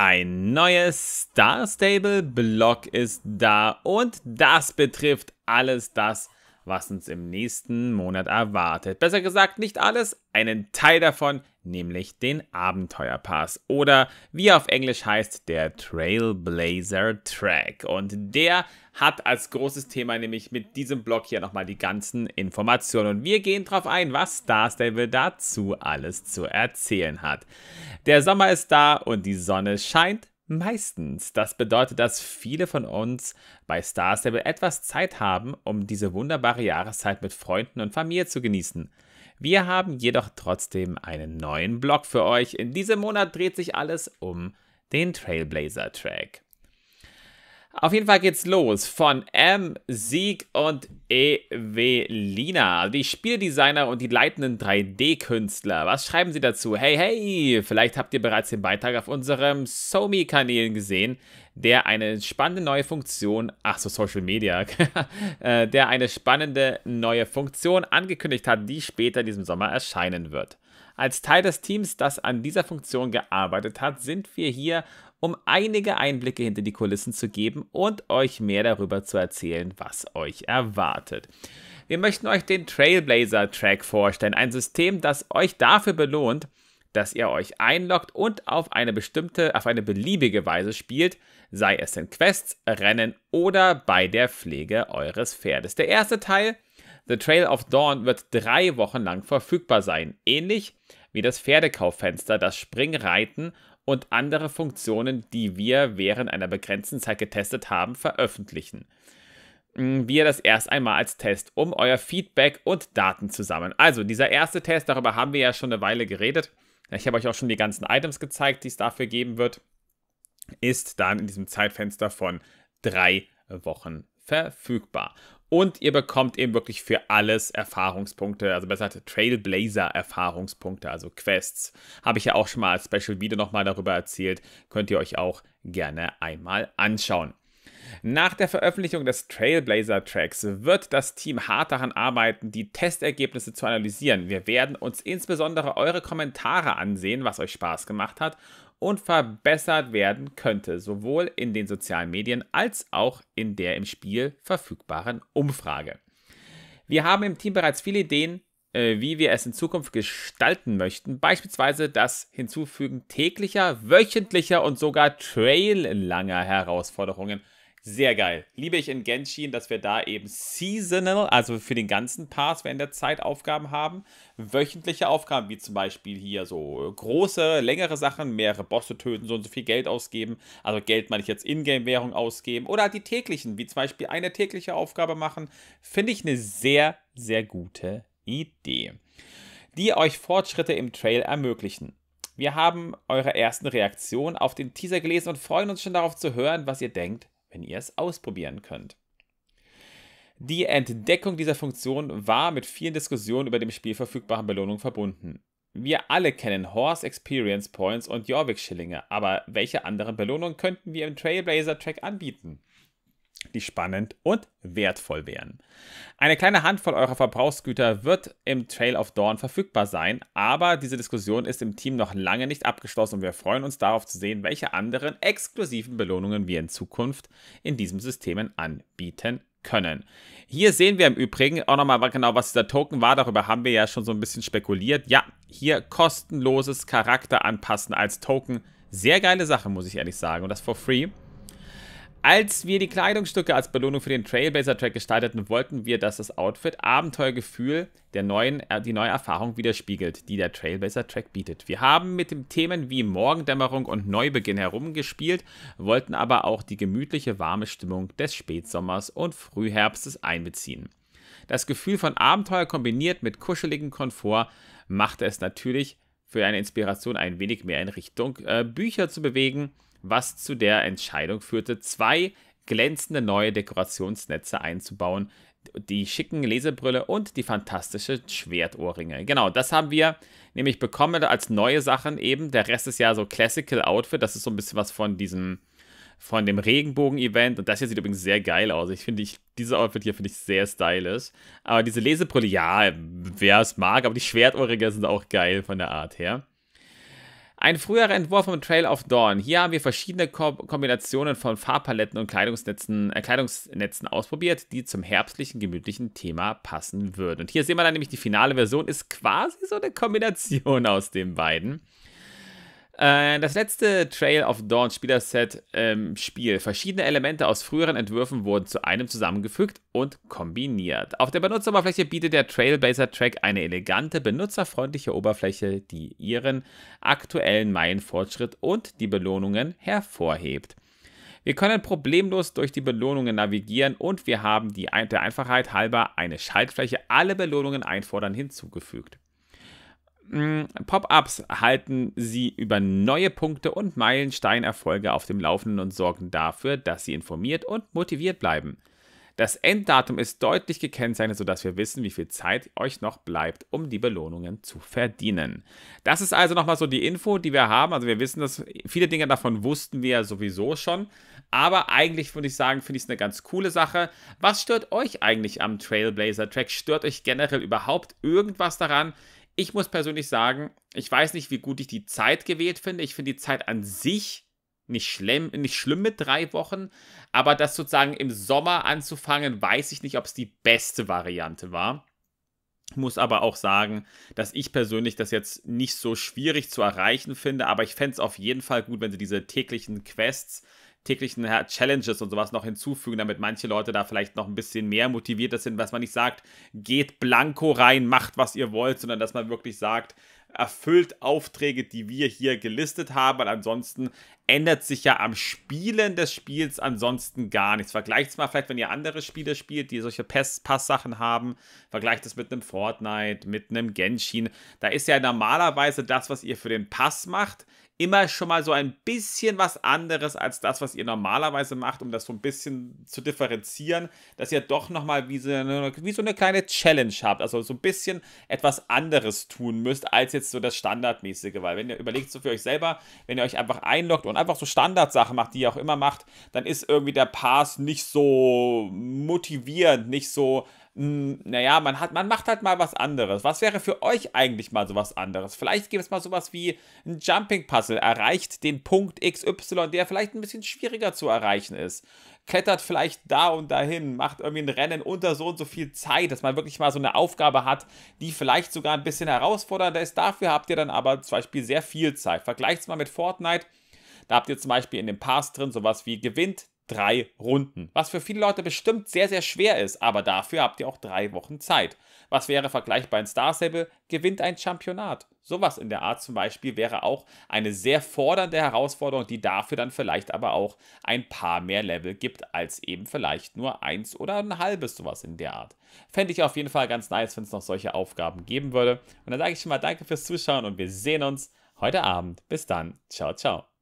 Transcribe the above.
Ein neues Star Stable Block ist da und das betrifft alles das, was uns im nächsten Monat erwartet. Besser gesagt, nicht alles, einen Teil davon nämlich den Abenteuerpass oder wie er auf Englisch heißt der Trailblazer Track. Und der hat als großes Thema nämlich mit diesem Blog hier nochmal die ganzen Informationen. Und wir gehen drauf ein, was Star Stable dazu alles zu erzählen hat. Der Sommer ist da und die Sonne scheint. Meistens. Das bedeutet, dass viele von uns bei Star Stable etwas Zeit haben, um diese wunderbare Jahreszeit mit Freunden und Familie zu genießen. Wir haben jedoch trotzdem einen neuen Blog für euch. In diesem Monat dreht sich alles um den Trailblazer Track. Auf jeden Fall geht's los von M, Sieg und Evelina, die Spieldesigner und die leitenden 3D-Künstler. Was schreiben sie dazu? Hey, hey, vielleicht habt ihr bereits den Beitrag auf unserem Somi-Kanälen gesehen, der eine spannende neue Funktion, ach so, Social Media, äh, der eine spannende neue Funktion angekündigt hat, die später in diesem Sommer erscheinen wird. Als Teil des Teams, das an dieser Funktion gearbeitet hat, sind wir hier, um einige Einblicke hinter die Kulissen zu geben und euch mehr darüber zu erzählen, was euch erwartet. Wir möchten euch den Trailblazer Track vorstellen, ein System, das euch dafür belohnt, dass ihr euch einloggt und auf eine bestimmte, auf eine beliebige Weise spielt, sei es in Quests, Rennen oder bei der Pflege eures Pferdes. Der erste Teil, The Trail of Dawn, wird drei Wochen lang verfügbar sein, ähnlich wie das Pferdekauffenster, das Springreiten und andere Funktionen, die wir während einer begrenzten Zeit getestet haben, veröffentlichen mm, wir das erst einmal als Test, um euer Feedback und Daten zu sammeln. Also dieser erste Test, darüber haben wir ja schon eine Weile geredet. Ich habe euch auch schon die ganzen Items gezeigt, die es dafür geben wird. Ist dann in diesem Zeitfenster von drei Wochen verfügbar. Und ihr bekommt eben wirklich für alles Erfahrungspunkte, also besser gesagt Trailblazer-Erfahrungspunkte, also Quests. Habe ich ja auch schon mal als Special-Video nochmal darüber erzählt. Könnt ihr euch auch gerne einmal anschauen. Nach der Veröffentlichung des Trailblazer Tracks wird das Team hart daran arbeiten, die Testergebnisse zu analysieren. Wir werden uns insbesondere eure Kommentare ansehen, was euch Spaß gemacht hat und verbessert werden könnte, sowohl in den sozialen Medien als auch in der im Spiel verfügbaren Umfrage. Wir haben im Team bereits viele Ideen, äh, wie wir es in Zukunft gestalten möchten, beispielsweise das Hinzufügen täglicher, wöchentlicher und sogar traillanger Herausforderungen sehr geil. Liebe ich in Genshin, dass wir da eben seasonal, also für den ganzen Pass während der Zeit Aufgaben haben. Wöchentliche Aufgaben, wie zum Beispiel hier so große, längere Sachen, mehrere Bosse töten, so und so viel Geld ausgeben. Also Geld meine ich jetzt Ingame-Währung ausgeben. Oder die täglichen, wie zum Beispiel eine tägliche Aufgabe machen. Finde ich eine sehr, sehr gute Idee. Die euch Fortschritte im Trail ermöglichen. Wir haben eure ersten Reaktionen auf den Teaser gelesen und freuen uns schon darauf zu hören, was ihr denkt wenn ihr es ausprobieren könnt. Die Entdeckung dieser Funktion war mit vielen Diskussionen über dem Spiel verfügbaren Belohnung verbunden. Wir alle kennen Horse Experience Points und Jorvik Schillinge, aber welche anderen Belohnungen könnten wir im Trailblazer Track anbieten? die spannend und wertvoll wären. Eine kleine Handvoll eurer Verbrauchsgüter wird im Trail of Dawn verfügbar sein, aber diese Diskussion ist im Team noch lange nicht abgeschlossen und wir freuen uns darauf zu sehen, welche anderen exklusiven Belohnungen wir in Zukunft in diesen Systemen anbieten können. Hier sehen wir im Übrigen auch nochmal genau, was dieser Token war. Darüber haben wir ja schon so ein bisschen spekuliert. Ja, hier kostenloses Charakter anpassen als Token. Sehr geile Sache, muss ich ehrlich sagen. Und das for free. Als wir die Kleidungsstücke als Belohnung für den Trailblazer-Track gestalteten, wollten wir, dass das Outfit Abenteuergefühl der neuen, äh, die neue Erfahrung widerspiegelt, die der Trailblazer-Track bietet. Wir haben mit den Themen wie Morgendämmerung und Neubeginn herumgespielt, wollten aber auch die gemütliche, warme Stimmung des Spätsommers und Frühherbstes einbeziehen. Das Gefühl von Abenteuer kombiniert mit kuscheligem Komfort machte es natürlich für eine Inspiration ein wenig mehr in Richtung äh, Bücher zu bewegen, was zu der Entscheidung führte, zwei glänzende neue Dekorationsnetze einzubauen. Die schicken Lesebrille und die fantastische Schwertohrringe. Genau, das haben wir nämlich bekommen als neue Sachen eben. Der Rest ist ja so Classical Outfit. Das ist so ein bisschen was von diesem, von dem Regenbogen-Event. Und das hier sieht übrigens sehr geil aus. Ich finde, ich, diese Outfit hier finde ich sehr stylisch. Aber diese Lesebrille, ja, wer es mag, aber die Schwertohrringe sind auch geil von der Art her. Ein früherer Entwurf von Trail of Dawn. Hier haben wir verschiedene Ko Kombinationen von Farbpaletten und Kleidungsnetzen, äh, Kleidungsnetzen ausprobiert, die zum herbstlichen, gemütlichen Thema passen würden. Und hier sehen wir dann nämlich, die finale Version ist quasi so eine Kombination aus den beiden. Äh, das letzte Trail of Dawn Spielerset ähm, Spiel. Verschiedene Elemente aus früheren Entwürfen wurden zu einem zusammengefügt und kombiniert. Auf der Benutzeroberfläche bietet der Trailblazer Track eine elegante, benutzerfreundliche Oberfläche, die ihren aktuellen Meilenfortschritt und die Belohnungen hervorhebt. Wir können problemlos durch die Belohnungen navigieren und wir haben die, der Einfachheit halber eine Schaltfläche alle Belohnungen einfordern hinzugefügt. Hm, Pop-ups halten sie über neue Punkte und Meilensteinerfolge auf dem Laufenden und sorgen dafür, dass sie informiert und motiviert bleiben. Das Enddatum ist deutlich gekennzeichnet, sodass wir wissen, wie viel Zeit euch noch bleibt, um die Belohnungen zu verdienen. Das ist also nochmal so die Info, die wir haben. Also wir wissen, dass viele Dinge davon wussten wir ja sowieso schon. Aber eigentlich würde ich sagen, finde ich es eine ganz coole Sache. Was stört euch eigentlich am Trailblazer Track? Stört euch generell überhaupt irgendwas daran? ich muss persönlich sagen, ich weiß nicht, wie gut ich die Zeit gewählt finde. Ich finde die Zeit an sich nicht schlimm, nicht schlimm mit drei Wochen, aber das sozusagen im Sommer anzufangen, weiß ich nicht, ob es die beste Variante war. Muss aber auch sagen, dass ich persönlich das jetzt nicht so schwierig zu erreichen finde, aber ich fände es auf jeden Fall gut, wenn sie diese täglichen Quests täglichen Challenges und sowas noch hinzufügen, damit manche Leute da vielleicht noch ein bisschen mehr motiviert sind, dass man nicht sagt, geht blanko rein, macht was ihr wollt, sondern dass man wirklich sagt, erfüllt Aufträge, die wir hier gelistet haben, weil ansonsten ändert sich ja am Spielen des Spiels ansonsten gar nichts. Vergleicht es mal vielleicht, wenn ihr andere Spiele spielt, die solche Pass-Sachen haben, vergleicht es mit einem Fortnite, mit einem Genshin. Da ist ja normalerweise das, was ihr für den Pass macht, immer schon mal so ein bisschen was anderes als das, was ihr normalerweise macht, um das so ein bisschen zu differenzieren, dass ihr doch nochmal wie, so eine, wie so eine kleine Challenge habt, also so ein bisschen etwas anderes tun müsst, als jetzt so das Standardmäßige, weil wenn ihr überlegt so für euch selber, wenn ihr euch einfach einloggt und einfach so Standardsachen macht, die ihr auch immer macht, dann ist irgendwie der Pass nicht so motivierend, nicht so hm, naja, man, hat, man macht halt mal was anderes. Was wäre für euch eigentlich mal sowas anderes? Vielleicht gibt es mal sowas wie ein Jumping-Puzzle, erreicht den Punkt XY, der vielleicht ein bisschen schwieriger zu erreichen ist klettert vielleicht da und dahin, macht irgendwie ein Rennen unter so und so viel Zeit, dass man wirklich mal so eine Aufgabe hat, die vielleicht sogar ein bisschen herausfordernder ist. Dafür habt ihr dann aber zum Beispiel sehr viel Zeit. Vergleicht es mal mit Fortnite. Da habt ihr zum Beispiel in dem Pass drin sowas wie gewinnt drei Runden, was für viele Leute bestimmt sehr, sehr schwer ist, aber dafür habt ihr auch drei Wochen Zeit. Was wäre vergleichbar in Star Stable? Gewinnt ein Championat. Sowas in der Art zum Beispiel wäre auch eine sehr fordernde Herausforderung, die dafür dann vielleicht aber auch ein paar mehr Level gibt, als eben vielleicht nur eins oder ein halbes, sowas in der Art. Fände ich auf jeden Fall ganz nice, wenn es noch solche Aufgaben geben würde. Und dann sage ich schon mal danke fürs Zuschauen und wir sehen uns heute Abend. Bis dann. Ciao, ciao.